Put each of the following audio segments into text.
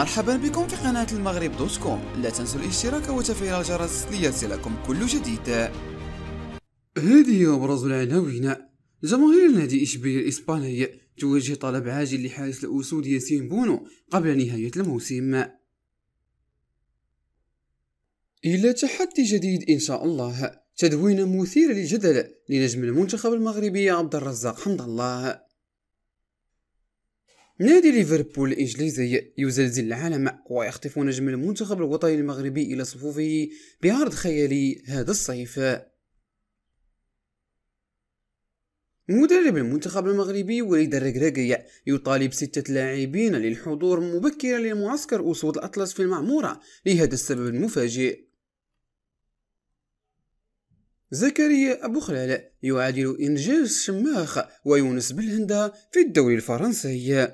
مرحبا بكم في قناة المغرب دوت كوم لا تنسوا الاشتراك وتفعيل الجرس ليصلكم كل جديد هذه هي أبرز العناوين جماهير نادي إشبيلية الإسباني تواجه طلب عاجل لحارس الأسود ياسين بونو قبل نهاية الموسم إلى تحدي جديد إن شاء الله تدوين مثير للجدل لنجم المنتخب المغربي عبد الرزاق حمد الله نادي ليفربول الإنجليزي يزلزل العالم ويخطف نجم المنتخب الوطني المغربي إلى صفوفه بعرض خيالي هذا الصيف مدرب المنتخب المغربي وليد الركراكي يطالب ستة لاعبين للحضور مبكرا لمعسكر أسود الأطلس في المعمورة لهذا السبب المفاجئ زكريا أبو خلال يعادل إنجاز شماخ ويونس بالهندا في الدوري الفرنسي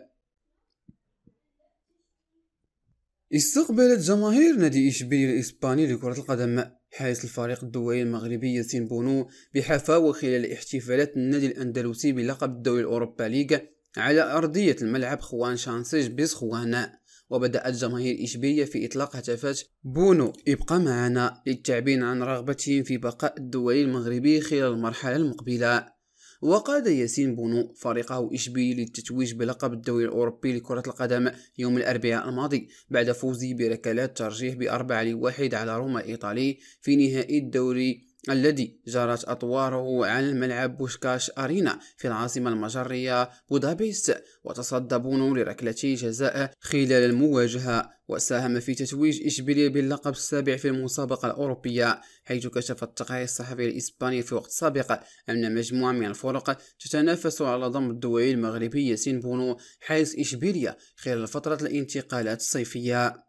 استقبلت جماهير نادي إشبيلية الإسباني لكرة القدم حارس الفريق الدولي المغربي ياسين بونو بحفاوة خلال احتفالات النادي الأندلسي بلقب الدوري الأوروبا ليغ على أرضية الملعب خوان شانسيج بيس خوانا وبدأت جماهير إشبيلية في إطلاق هتافات بونو ابقى معنا للتعبير عن رغبتهم في بقاء الدولي المغربي خلال المرحلة المقبلة وقاد ياسين بونو فريقه إشبيلي للتتويج بلقب الدوري الأوروبي لكرة القدم يوم الأربعاء الماضي بعد فوزه بركلات ترجيح بأربعة لواحد على روما الإيطالي في نهائي الدوري الذي جرت أطواره على الملعب بوشكاش أرينا في العاصمة المجرية بودابست وتصدى بونو لركلتي جزاء خلال المواجهة وساهم في تتويج إشبيلية باللقب السابع في المسابقة الأوروبية حيث كشف التقرير الصحفي الإسباني في وقت سابق أن مجموعة من الفرق تتنافس على ضم الدوري المغربي ياسين بونو حارس إشبيلية خلال فترة الانتقالات الصيفية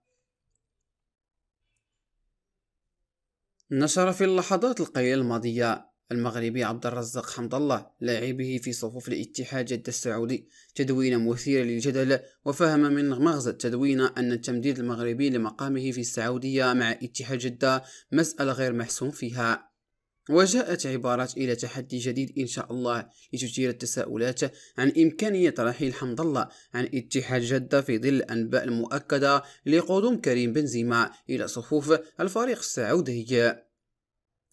نشر في اللحظات القليلة الماضية المغربي عبد الرزاق حمد الله لاعبه في صفوف الاتحاد جدة السعودي تدوينة مثيرة للجدل وفهم من مغزى التدوينة أن التمديد المغربي لمقامه في السعودية مع اتحاد جدة مسألة غير محسوم فيها وجاءت عبارات إلى تحدي جديد إن شاء الله لتثير التساؤلات عن إمكانية رحيل حمد الله عن اتحاد جدة في ظل الأنباء المؤكدة لقدوم كريم بنزيما إلى صفوف الفريق السعودي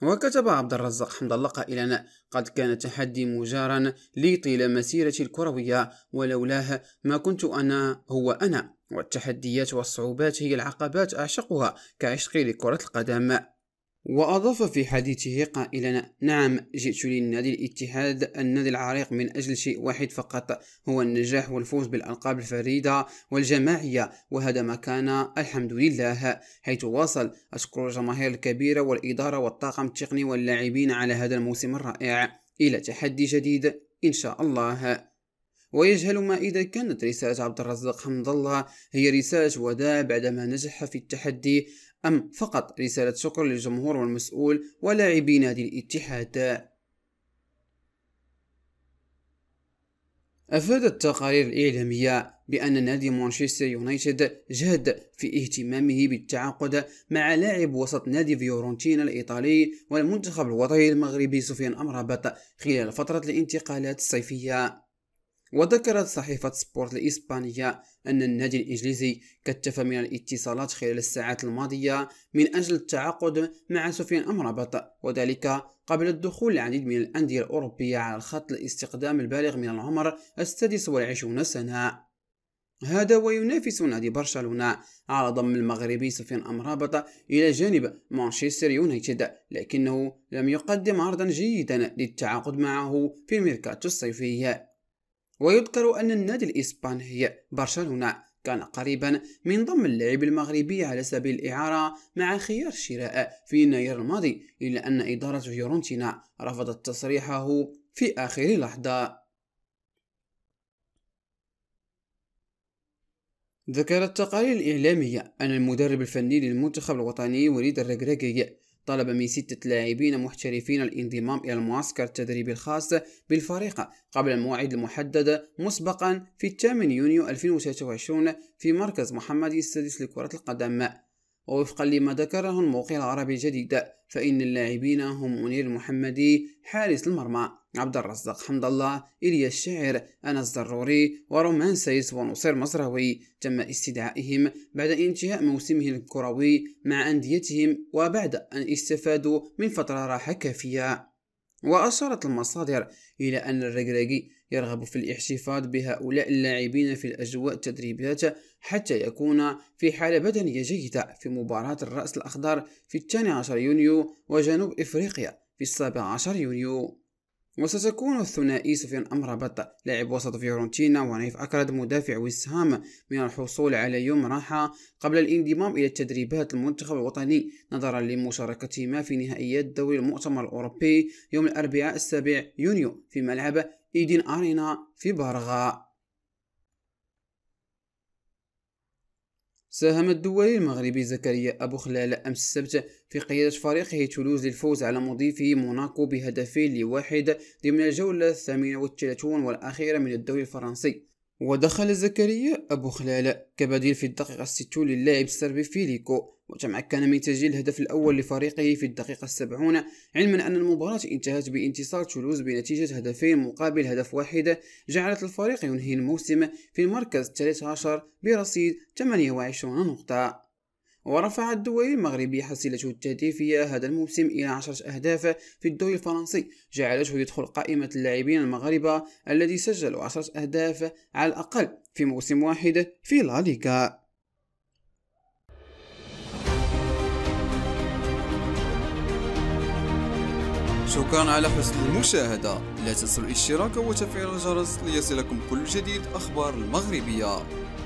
وكتب عبد الرزاق حمد الله قائلا قد كان تحدي مجارا لي طيل مسيرتي الكروية ولولاه ما كنت أنا هو أنا والتحديات والصعوبات هي العقبات أعشقها كعشقي لكرة القدم وأضاف في حديثه قائلا نعم جئت للنادي الاتحاد النادي العريق من أجل شيء واحد فقط هو النجاح والفوز بالألقاب الفريدة والجماعية وهذا ما كان الحمد لله حيث واصل أشكر الجماهير الكبيرة والإدارة والطاقم التقني واللاعبين على هذا الموسم الرائع إلى تحدي جديد إن شاء الله ويجهل ما إذا كانت رسالة عبد الرزاق حمد الله هي رسالة وداع بعدما نجح في التحدي أم فقط رسالة شكر للجمهور والمسؤول ولاعبي نادي الاتحاد أفادت التقارير الإعلامية بأن نادي مانشستر يونايتد جهد في اهتمامه بالتعاقد مع لاعب وسط نادي فيورنتينا الإيطالي والمنتخب الوطني المغربي سفيان أمرابط خلال فترة الانتقالات الصيفية وذكرت صحيفة سبورت الإسبانية أن النادي الإنجليزي كتف من الاتصالات خلال الساعات الماضية من أجل التعاقد مع سفيان أمرابط وذلك قبل الدخول لعديد من الأندية الأوروبية على الخط الاستقدام البالغ من العمر السادس والعشرون سنة هذا وينافس نادي برشلونة على ضم المغربي سفيان أمرابط إلى جانب مانشستر يونايتد لكنه لم يقدم عرضا جيدا للتعاقد معه في الميركاتو الصيفي ويذكر أن النادي الإسباني برشلونة كان قريبا من ضم اللاعب المغربي على سبيل الإعارة مع خيار الشراء في يناير الماضي إلا أن إدارة فيورنتينا رفضت تصريحه في آخر لحظة ذكرت التقارير الإعلامية أن المدرب الفني للمنتخب الوطني وليد الركراكي طلب من ستة لاعبين محترفين الانضمام إلى المعسكر التدريبي الخاص بالفريق قبل الموعد المحدد مسبقا في 8 يونيو 2023 في مركز محمد السادس لكرة القدم ووفقا لما ذكره الموقع العربي الجديد فإن اللاعبين هم منير المحمدي حارس المرمى عبد الرزاق حمد الله إليا الشاعر أنا الزروري ورومانسيس ونصير مصروي تم استدعائهم بعد انتهاء موسمه الكروي مع أنديتهم وبعد أن استفادوا من فترة راحة كافية وأشارت المصادر إلى أن الرجراجي يرغب في الاحتفاظ بهؤلاء اللاعبين في الأجواء التدريبات حتى يكون في حالة بدنية جيدة في مباراة الرأس الأخضر في 12 يونيو وجنوب إفريقيا في 17 يونيو وستكون الثنائي سفيان امرابط لاعب وسط فيورنتينا ونيف أكرد مدافع وسهام من الحصول على يوم راحة قبل الانضمام إلى تدريبات المنتخب الوطني نظرا لمشاركتهما في نهائيات دوري المؤتمر الأوروبي يوم الأربعاء السابع يونيو في ملعب إيدين أرينا في برغا ساهم الدولي المغربي زكريا أبو خلال أمس السبت في قيادة فريقه تولوز للفوز على مضيفه موناكو بهدفين لواحد ضمن الجولة الثامنة والثلاثون والأخيرة من الدوري الفرنسي ودخل زكريا أبو خلالة كبديل في الدقيقة الستون للاعب السربي فيليكو وتمكن من تسجيل الهدف الأول لفريقه في الدقيقة السبعون علما أن المباراة انتهت بانتصار تولوز بنتيجة هدفين مقابل هدف واحد جعلت الفريق ينهي الموسم في المركز الثالث عشر برصيد 28 نقطة ورفع الدولي المغربي حصيلته التهديفية هذا الموسم إلى عشرة أهداف في الدوري الفرنسي جعلته يدخل قائمة اللاعبين المغاربة الذي سجلوا عشرة أهداف على الأقل في موسم واحد في لاليغا شكرا على حسن المشاهدة لا تنسوا الاشتراك وتفعيل الجرس ليصلكم كل جديد أخبار المغربية